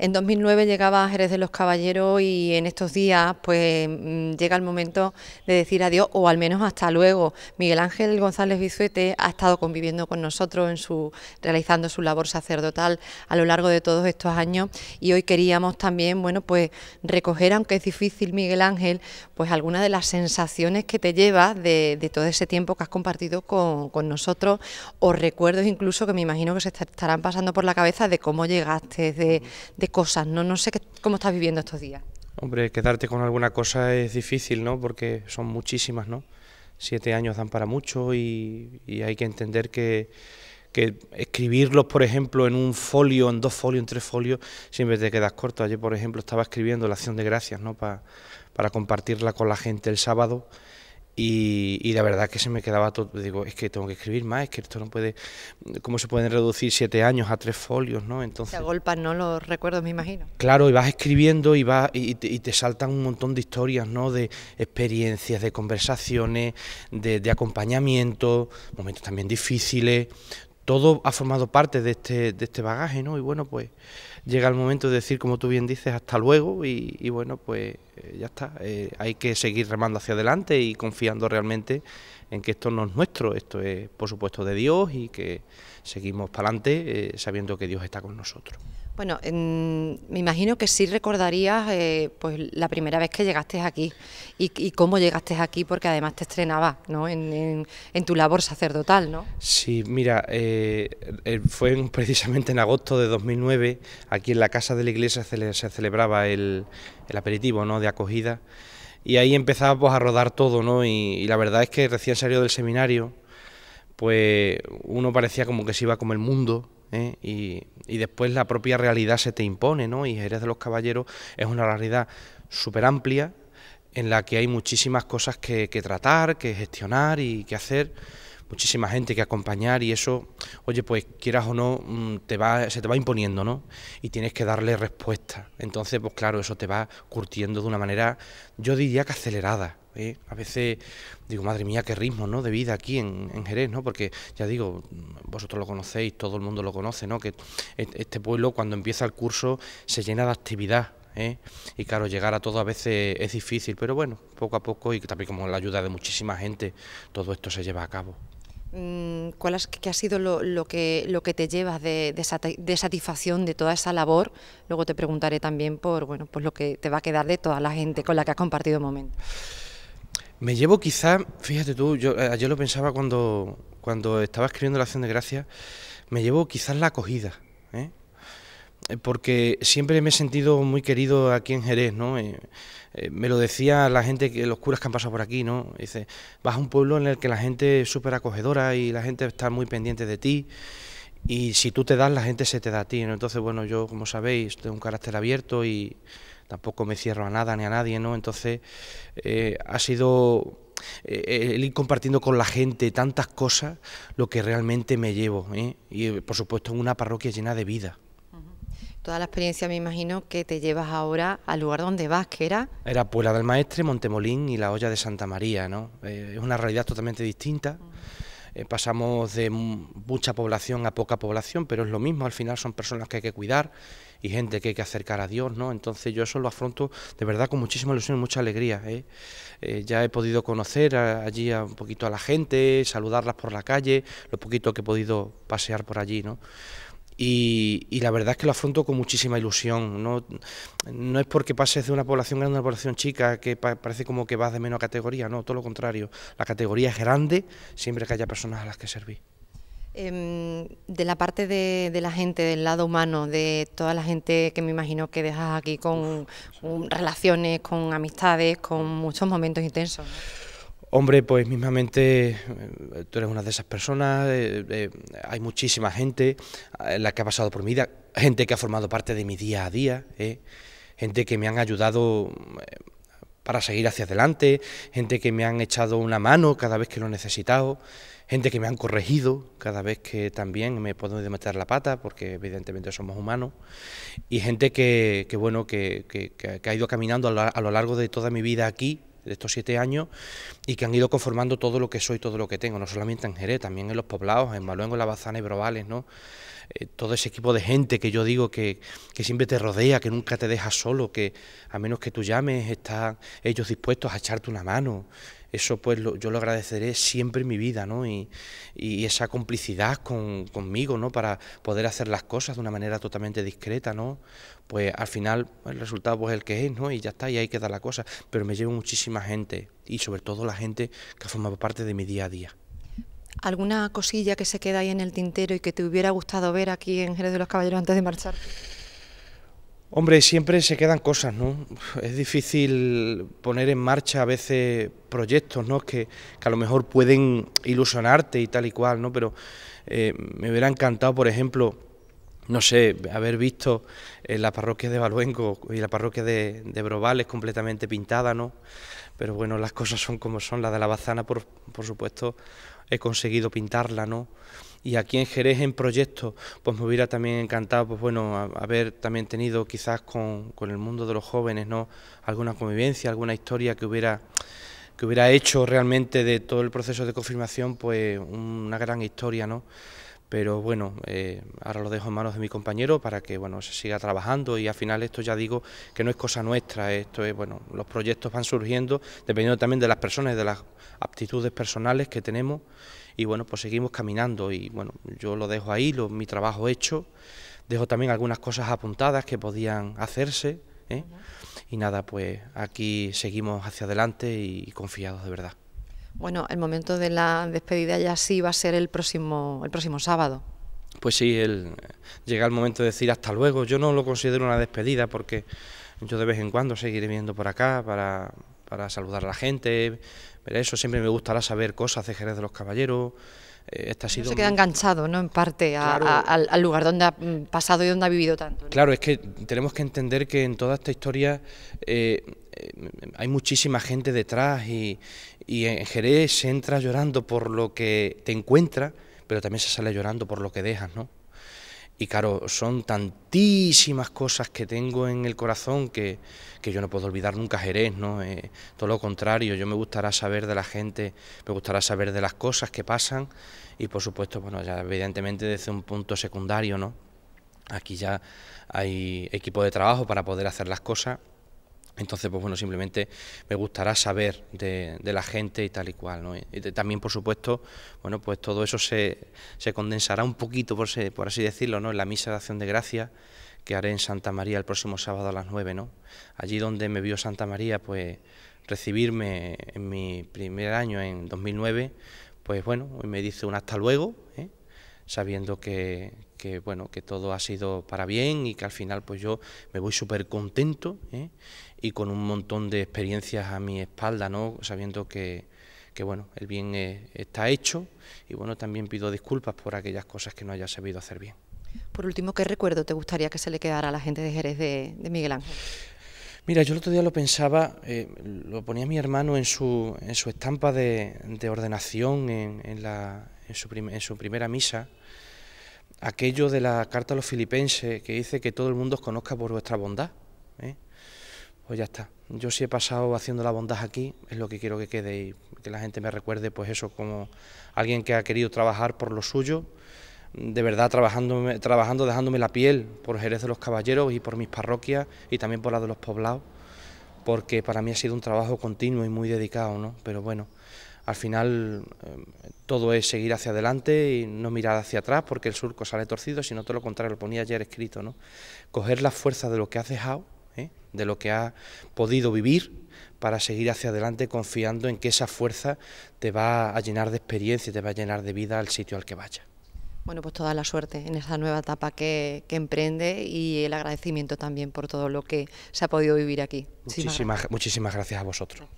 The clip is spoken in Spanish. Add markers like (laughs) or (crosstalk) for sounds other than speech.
En 2009 llegaba a Jerez de los Caballeros y en estos días pues mm, llega el momento de decir adiós o al menos hasta luego. Miguel Ángel González Bizuete ha estado conviviendo con nosotros en su realizando su labor sacerdotal a lo largo de todos estos años y hoy queríamos también, bueno, pues recoger, aunque es difícil Miguel Ángel, pues algunas de las sensaciones que te llevas de, todo ese tiempo que has compartido con, nosotros o recuerdos incluso que me imagino que se estarán pasando por la cabeza de cómo llegaste, de, de cosas, ¿no? No sé cómo estás viviendo estos días. Hombre, quedarte con alguna cosa es difícil, ¿no? Porque son muchísimas, ¿no? Siete años dan para mucho y, hay que entender que, que escribirlos, por ejemplo, en un folio, en dos folios, en tres folios, siempre te quedas corto. Ayer, por ejemplo, estaba escribiendo la acción de gracias, ¿no? para para compartirla con la gente el sábado y, la verdad que se me quedaba todo, digo, es que tengo que escribir más, es que esto no puede, ¿cómo se pueden reducir siete años a tres folios, no? Entonces... agolpan, ¿no? Los recuerdos, me imagino. Claro, y vas escribiendo y, vas, y, te, saltan un montón de historias, ¿no? De experiencias, de conversaciones, de acompañamiento, momentos también difíciles, todo ha formado parte de este, de este bagaje, ¿no? Y bueno, pues llega el momento de decir, como tú bien dices, hasta luego y, bueno, pues eh, ya está. Eh, hay que seguir remando hacia adelante y confiando realmente en que esto no es nuestro, esto es, por supuesto, de Dios y que seguimos para adelante eh, sabiendo que Dios está con nosotros. Bueno, me imagino que sí recordarías eh, pues la primera vez que llegaste aquí y, cómo llegaste aquí, porque además te estrenabas ¿no? en, tu labor sacerdotal, ¿no? Sí, mira, eh, fue (laughs) precisamente en agosto de 2009, aquí en la casa de la iglesia se, celebraba el, aperitivo ¿no? de acogida y ahí empezaba pues, a rodar todo, ¿no? Y, y la verdad es que recién salió del seminario pues uno parecía como que se iba como el mundo, ¿eh? Y, después la propia realidad se te impone, ¿no? Y Eres de los Caballeros es una realidad súper amplia en la que hay muchísimas cosas que, que tratar, que gestionar y que hacer muchísima gente que acompañar y eso, oye, pues quieras o no, mm, te va, se te va imponiendo, ¿no? Y tienes que darle respuesta. Entonces, pues claro, eso te va curtiendo de una manera, yo diría que acelerada. ¿eh? A veces digo, madre mía, qué ritmo, ¿no? De vida aquí en, en, Jerez, ¿no? Porque ya digo, mm, vosotros lo conocéis, todo el mundo lo conoce, ¿no? Que e, este pueblo cuando empieza el curso se llena de actividad. ¿eh? Y claro, llegar a todo a veces es difícil, pero bueno, poco a poco y también como la ayuda de muchísima gente, todo esto se lleva a cabo. Mm, ¿Cuál has, qué ha sido lo, que, lo que te llevas de, satisfacción de toda esa labor? Luego te preguntaré también por, bueno, pues lo que te va a quedar de toda la gente con la que has compartido momento. Me llevo quizás, fíjate tú, yo eh, ayer lo pensaba cuando, cuando estaba escribiendo la acción de gracia, me llevo quizás la acogida. ¿eh? Eh, porque siempre me he sentido muy querido aquí en Jerez, ¿no? Eh, eh, me lo decía la gente, que los curas que han pasado por aquí, ¿no? Dice, vas a un pueblo en el que la gente es súper acogedora y la gente está muy pendiente de ti y si tú te das, la gente se te da a ti, Entonces, bueno, yo, como sabéis, tengo un carácter abierto y tampoco me cierro a nada ni a nadie, ¿no? Entonces, ha sido el ir compartiendo con la gente tantas cosas lo que realmente me llevo, Y, por supuesto, en una parroquia llena de vida. Toda la experiencia me imagino que te llevas ahora al lugar donde vas, que era... Era Puebla del Maestre, Montemolín y la olla de Santa María, ¿no? Eh, es una realidad totalmente distinta. Eh, pasamos de mucha población a poca población, pero es lo mismo, al final son personas que hay que cuidar y gente que hay que acercar a Dios, ¿no? Entonces yo eso lo afronto de verdad con muchísima ilusión y mucha alegría. ¿eh? ya he podido conocer allí a, un poquito a la gente, saludarlas por la calle, lo poquito que he podido pasear por allí, ¿no? Y, la verdad es que lo afronto con muchísima ilusión. No, es porque pases de una población grande a una población chica que parece como que vas de menos categoría, no, todo lo contrario. La categoría es grande siempre que haya personas a las que servir. Em, de la parte de, la gente, del lado humano, de toda la gente que me imagino que dejas aquí con, relaciones, con amistades, con muchos momentos intensos. Hombre, pues mismamente eh, tú eres una de esas personas, eh, eh, hay muchísima gente la que ha pasado por mi vida, gente que ha formado parte de mi día a día, gente que me han ayudado para seguir hacia adelante, gente que me han echado una mano cada vez que lo he necesitado, gente que me han corregido cada vez que también me puedo meter la pata, porque evidentemente somos humanos, y gente que, bueno, que, ha ido caminando a lo largo de toda mi vida aquí de estos siete años y que han ido conformando todo lo que soy, todo lo que tengo, no solamente en Jerez, también en los poblados, en Maluengo, en La Bazana y Brobales, ¿no? Eh, todo ese equipo de gente que yo digo que, que, siempre te rodea, que nunca te deja solo, que a menos que tú llames, están ellos dispuestos a echarte una mano, eso pues yo lo agradeceré siempre en mi vida, ¿no? Y, esa complicidad conmigo, ¿no? Para poder hacer las cosas de una manera totalmente discreta, ¿no? Pues al final el resultado es pues, el que es, ¿no? Y ya está, y ahí queda la cosa. Pero me llevo muchísima gente y sobre todo la gente que ha formado parte de mi día a día. ¿Alguna cosilla que se queda ahí en el tintero y que te hubiera gustado ver aquí en Jerez de los Caballeros antes de marchar? Hombre, siempre se quedan cosas, ¿no? Es difícil poner en marcha a veces proyectos, ¿no? Que, a lo mejor pueden ilusionarte y tal y cual, ¿no? Pero eh, me hubiera encantado, por ejemplo, no sé, haber visto eh, la parroquia de Baluengo y la parroquia de, Brobales completamente pintada, ¿no? Pero bueno, las cosas son como son. La de la Bazana, por supuesto, he conseguido pintarla, ¿no? y aquí en Jerez en proyecto, pues me hubiera también encantado, pues bueno, haber también tenido quizás con, con, el mundo de los jóvenes, ¿no? Alguna convivencia, alguna historia que hubiera que hubiera hecho realmente de todo el proceso de confirmación, pues una gran historia, ¿no? Pero bueno, eh, ahora lo dejo en manos de mi compañero para que bueno se siga trabajando y al final esto ya digo que no es cosa nuestra, eh, esto es bueno, los proyectos van surgiendo dependiendo también de las personas, de las aptitudes personales que tenemos y bueno, pues seguimos caminando y bueno, yo lo dejo ahí, lo, mi trabajo hecho, dejo también algunas cosas apuntadas que podían hacerse ¿eh? y nada, pues aquí seguimos hacia adelante y confiados de verdad. Bueno, el momento de la despedida ya sí va a ser el próximo, el próximo sábado. Pues sí, llega el momento de decir hasta luego. Yo no lo considero una despedida porque yo de vez en cuando seguiré viendo por acá para, para saludar a la gente, eso siempre me gustará saber cosas de Jerez de los Caballeros. Este ha se queda enganchado, ¿no? En parte al, lugar donde ha mm, pasado y donde ha vivido tanto. Claro, es que tenemos que entender que en toda esta historia eh, eh, hay muchísima gente detrás y, y, en Jerez se entra llorando por lo que te encuentra, pero también se sale llorando por lo que dejas, ¿no? Y claro, son tantísimas cosas que tengo en el corazón que, que yo no puedo olvidar nunca Jerez, ¿no? Eh, todo lo contrario, yo me gustará saber de la gente, me gustará saber de las cosas que pasan y por supuesto, bueno, ya evidentemente desde un punto secundario, ¿no? Aquí ya hay equipo de trabajo para poder hacer las cosas entonces, pues bueno, simplemente me gustará saber de, la gente y tal y cual, ¿no? Y también, por supuesto, bueno, pues todo eso se, condensará un poquito, por, por así decirlo, ¿no? En la misa de acción de gracia que haré en Santa María el próximo sábado a las 9, ¿no? Allí donde me vio Santa María, pues recibirme en mi primer año, en 2009, pues bueno, hoy me dice un hasta luego, ¿eh? sabiendo que, que, bueno, que todo ha sido para bien y que al final pues yo me voy súper contento ¿eh? y con un montón de experiencias a mi espalda, ¿no? Sabiendo que, bueno, el bien e, está hecho y bueno, también pido disculpas por aquellas cosas que no haya sabido hacer bien. Por último, ¿qué recuerdo te gustaría que se le quedara a la gente de Jerez de, Miguel Ángel? Mira, yo el otro día lo pensaba, eh, lo ponía mi hermano en su, en su estampa de, ordenación en, la, en su, primera misa, aquello de la carta a los filipenses que dice que todo el mundo os conozca por vuestra bondad. ¿eh? Pues ya está. Yo si he pasado haciendo la bondad aquí, es lo que quiero que quede y que la gente me recuerde, pues eso, como alguien que ha querido trabajar por lo suyo, de verdad trabajando, trabajando dejándome la piel por Jerez de los Caballeros y por mis parroquias y también por la de los poblados, porque para mí ha sido un trabajo continuo y muy dedicado, ¿no? Pero bueno, al final em, todo es seguir hacia adelante y no mirar hacia atrás porque el surco sale torcido, sino todo lo contrario, lo ponía ayer escrito, ¿no? Coger la fuerza de lo que has dejado, ¿eh? de lo que has podido vivir para seguir hacia adelante confiando en que esa fuerza te va a llenar de experiencia y te va a llenar de vida al sitio al que vayas. Bueno, pues toda la suerte en esa nueva etapa que, emprende y el agradecimiento también por todo lo que se ha podido vivir aquí. Muchísimas, gracias a vosotros.